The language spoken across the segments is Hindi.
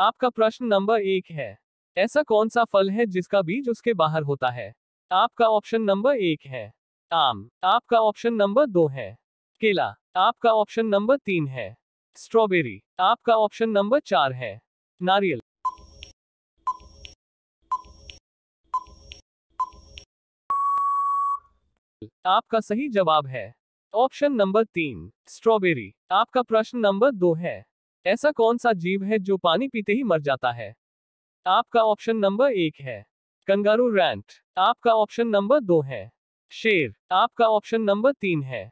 आपका प्रश्न नंबर एक है ऐसा कौन सा फल है जिसका बीज उसके बाहर होता है आपका ऑप्शन नंबर एक है आम आपका ऑप्शन नंबर दो है केला आपका ऑप्शन नंबर तीन है स्ट्रॉबेरी आपका ऑप्शन नंबर चार है नारियल आपका सही जवाब है ऑप्शन नंबर तीन स्ट्रॉबेरी आपका प्रश्न नंबर दो है ऐसा कौन सा जीव है जो पानी पीते ही मर जाता है आपका ऑप्शन नंबर एक है कंगारू रैंट आपका ऑप्शन नंबर दो है शेर आपका ऑप्शन नंबर तीन है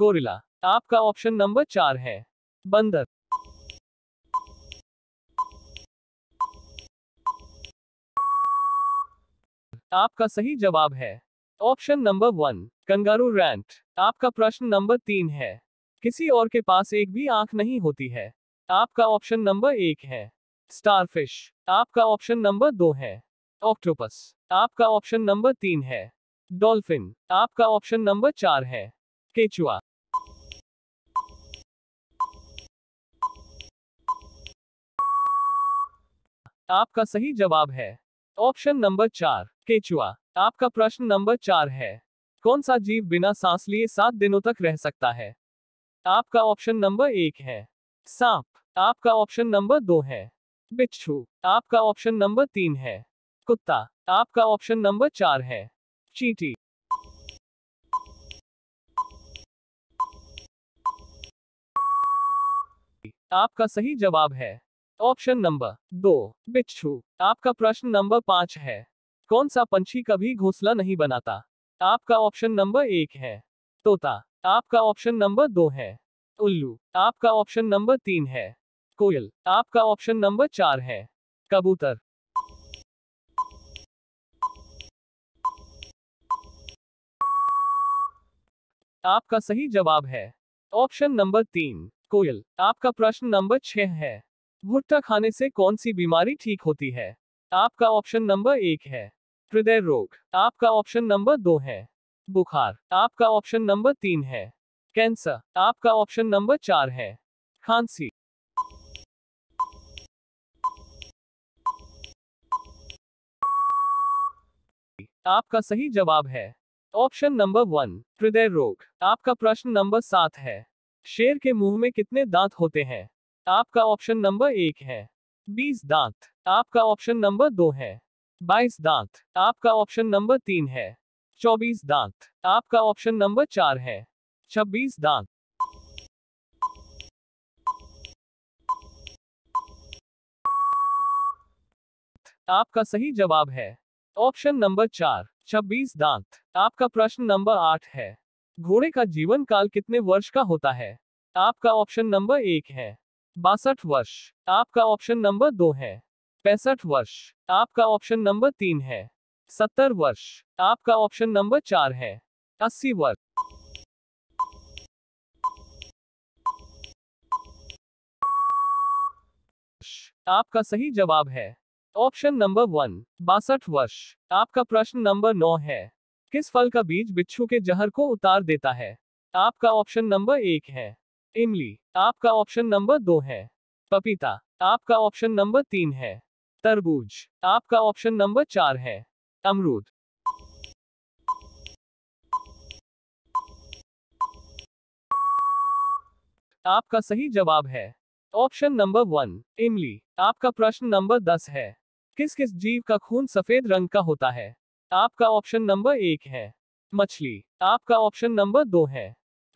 गोरिला आपका ऑप्शन नंबर चार है बंदर आपका सही जवाब है option number one kangaroo rat आपका प्रश्न नंबर तीन है किसी और के पास एक भी आंख नहीं होती है आपका ऑप्शन नंबर एक है स्टारफिश आपका ऑप्शन नंबर दो है ऑक्टोपस आपका ऑप्शन नंबर तीन है डॉल्फिन आपका ऑप्शन नंबर चार है केचुआ आपका सही जवाब है ऑप्शन नंबर चार केचुआ आपका प्रश्न नंबर चार है कौन सा जीव बिना सांस लिए सात दिनों तक रह सकता है आपका ऑप्शन नंबर एक है सांप आपका ऑप्शन नंबर दो है बिच्छू आपका ऑप्शन नंबर तीन है कुत्ता आपका ऑप्शन नंबर चार है चीटी आपका सही जवाब है ऑप्शन नंबर दो बिच्छू आपका प्रश्न नंबर पांच है कौन सा पंछी कभी घोंसला नहीं बनाता आपका ऑप्शन नंबर एक है तोता आपका ऑप्शन नंबर दो है उल्लू आपका ऑप्शन नंबर तीन है कोयल आपका ऑप्शन नंबर चार है कबूतर आपका सही जवाब है ऑप्शन नंबर तीन कोयल आपका प्रश्न नंबर छह है भुट्टा खाने से कौन सी बीमारी ठीक होती है आपका ऑप्शन नंबर एक है हृदय रोग आपका ऑप्शन नंबर दो है बुखार आपका ऑप्शन नंबर तीन है कैंसर आपका ऑप्शन नंबर चार है खांसी आपका सही जवाब है ऑप्शन नंबर वन हृदय रोग आपका प्रश्न नंबर सात है शेर के मुंह में कितने दांत होते हैं आपका ऑप्शन नंबर एक है बीस दांत आपका ऑप्शन नंबर दो है बाईस दांत आपका ऑप्शन नंबर तीन है चौबीस दांत आपका ऑप्शन नंबर चार है छब्बीस दाग आपका सही जवाब है ऑप्शन नंबर चार छब्बीस दांत आपका प्रश्न नंबर आठ है घोड़े का जीवन काल कितने वर्ष का होता है आपका ऑप्शन नंबर एक है बासठ वर्ष आपका ऑप्शन नंबर दो है पैंसठ वर्ष आपका ऑप्शन नंबर तीन है सत्तर वर्ष आपका ऑप्शन नंबर चार है अस्सी वर्ष आपका सही जवाब है ऑप्शन नंबर वन बासठ वर्ष आपका प्रश्न नंबर नौ है किस फल का बीज बिच्छू के जहर को उतार देता है आपका ऑप्शन नंबर एक है इमली आपका ऑप्शन नंबर दो है पपीता आपका ऑप्शन नंबर तीन है तरबूज आपका ऑप्शन नंबर चार है अमरूद आपका सही जवाब है ऑप्शन नंबर वन इमली आपका प्रश्न नंबर दस है किस किस जीव का खून सफेद रंग का होता है आपका ऑप्शन नंबर एक है मछली आपका ऑप्शन नंबर दो है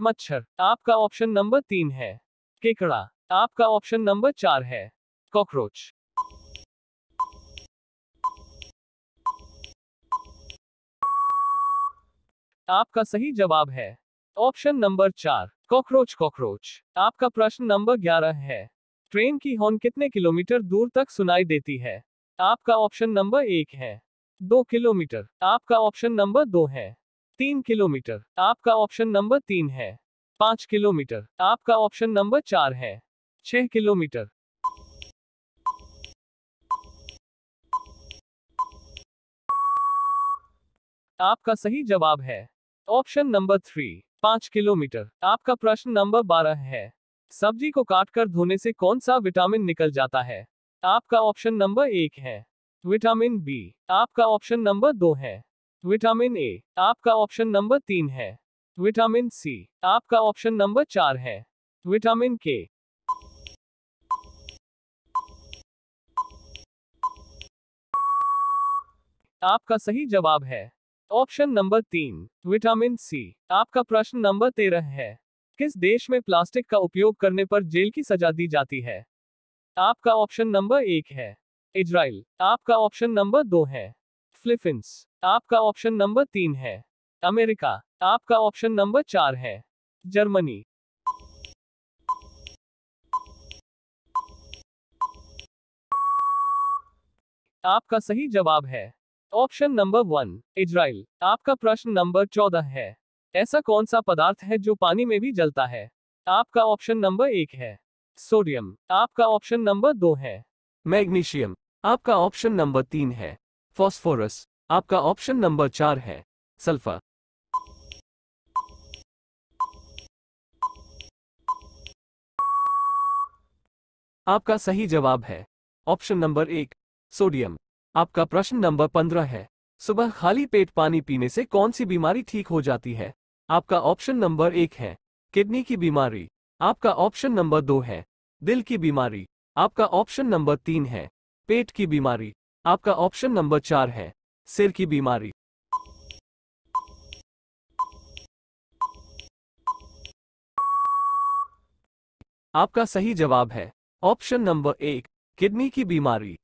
मच्छर आपका ऑप्शन नंबर तीन है केकड़ा आपका ऑप्शन नंबर चार है कॉकरोच आपका सही जवाब है ऑप्शन नंबर चार कॉकरोच कॉकरोच आपका प्रश्न नंबर ग्यारह है ट्रेन की हॉर्न कितने किलोमीटर दूर तक सुनाई देती है आपका ऑप्शन नंबर एक है दो किलोमीटर आपका ऑप्शन नंबर दो है तीन किलोमीटर आपका ऑप्शन नंबर तीन है पांच किलोमीटर आपका ऑप्शन नंबर चार है छह किलोमीटर आपका सही जवाब है ऑप्शन नंबर थ्री पाँच किलोमीटर आपका प्रश्न नंबर बारह है सब्जी को काटकर धोने से कौन सा विटामिन निकल जाता है आपका ऑप्शन नंबर एक है विटामिन बी आपका ऑप्शन नंबर दो है विटामिन ए आपका ऑप्शन नंबर तीन है विटामिन सी आपका ऑप्शन नंबर चार है विटामिन के आपका सही जवाब है ऑप्शन नंबर तीन विटामिन सी आपका प्रश्न नंबर तेरह है किस देश में प्लास्टिक का उपयोग करने पर जेल की सजा दी जाती है आपका ऑप्शन नंबर एक है इजराइल आपका ऑप्शन नंबर दो है फिलिपींस आपका ऑप्शन नंबर तीन है अमेरिका आपका ऑप्शन नंबर चार है जर्मनी आपका सही जवाब है ऑप्शन नंबर वन इजराइल आपका प्रश्न नंबर चौदह है ऐसा कौन सा पदार्थ है जो पानी में भी जलता है आपका ऑप्शन नंबर एक है सोडियम आपका ऑप्शन नंबर दो है मैग्नीशियम आपका ऑप्शन नंबर तीन है फॉस्फोरस आपका ऑप्शन नंबर चार है सल्फर आपका सही जवाब है ऑप्शन नंबर एक सोडियम आपका प्रश्न नंबर पंद्रह है सुबह खाली पेट पानी पीने से कौन सी बीमारी ठीक हो जाती है आपका ऑप्शन नंबर एक है किडनी की बीमारी आपका ऑप्शन नंबर दो है दिल की बीमारी आपका ऑप्शन नंबर तीन है पेट की बीमारी आपका ऑप्शन नंबर चार है सिर की बीमारी आपका सही जवाब है ऑप्शन नंबर एक किडनी की बीमारी